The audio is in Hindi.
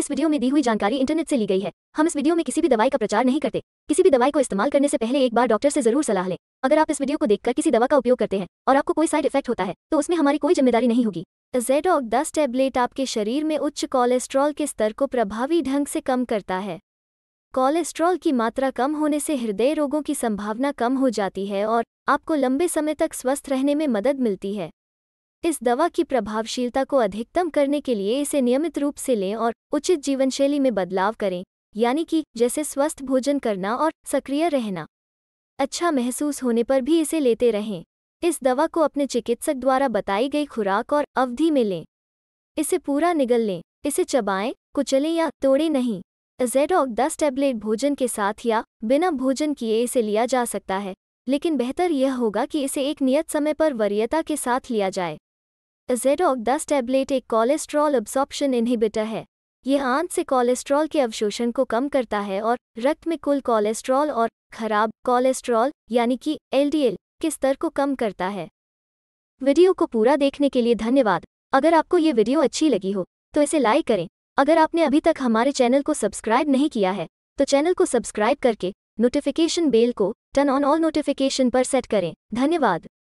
इस वीडियो में दी हुई जानकारी इंटरनेट से ली गई है हम इस वीडियो में किसी भी दवाई का प्रचार नहीं करते किसी भी दवाई को इस्तेमाल करने से पहले एक बार डॉक्टर से जरूर सलाह लें अगर आप इस वीडियो को देखकर किसी दवा का उपयोग करते हैं और आपको कोई साइड इफेक्ट होता है तो उसमें हमारी कोई जिम्मेदारी नहीं होगी जेडॉक दस टैबलेट आपके शरीर में उच्च कोलेस्ट्रॉल के स्तर को प्रभावी ढंग से कम करता है कोलेस्ट्रॉल की मात्रा कम होने से हृदय रोगों की संभावना कम हो जाती है और आपको लंबे समय तक स्वस्थ रहने में मदद मिलती है इस दवा की प्रभावशीलता को अधिकतम करने के लिए इसे नियमित रूप से लें और उचित जीवनशैली में बदलाव करें यानी कि जैसे स्वस्थ भोजन करना और सक्रिय रहना अच्छा महसूस होने पर भी इसे लेते रहें इस दवा को अपने चिकित्सक द्वारा बताई गई खुराक और अवधि में लें इसे पूरा निगल लें इसे चबाएं कुचलें या तोड़ें नहीं जेडॉक दस टैबलेट भोजन के साथ या बिना भोजन किए इसे लिया जा सकता है लेकिन बेहतर यह होगा कि इसे एक नियत समय पर वरीयता के साथ लिया जाए एजेडॉग दस टैबलेट एक कोलेस्ट्रॉल अब्सॉर्प्शन इनहिबिटर है यह आंत से कोलेस्ट्रॉल के अवशोषण को कम करता है और रक्त में कुल कोलेस्ट्रॉल और खराब कोलेस्ट्रॉल यानी कि एलडीएल के स्तर को कम करता है वीडियो को पूरा देखने के लिए धन्यवाद अगर आपको ये वीडियो अच्छी लगी हो तो इसे लाइक करें अगर आपने अभी तक हमारे चैनल को सब्सक्राइब नहीं किया है तो चैनल को सब्सक्राइब करके नोटिफिकेशन बेल को टर्न ऑन ऑल नोटिफिकेशन पर सेट करें धन्यवाद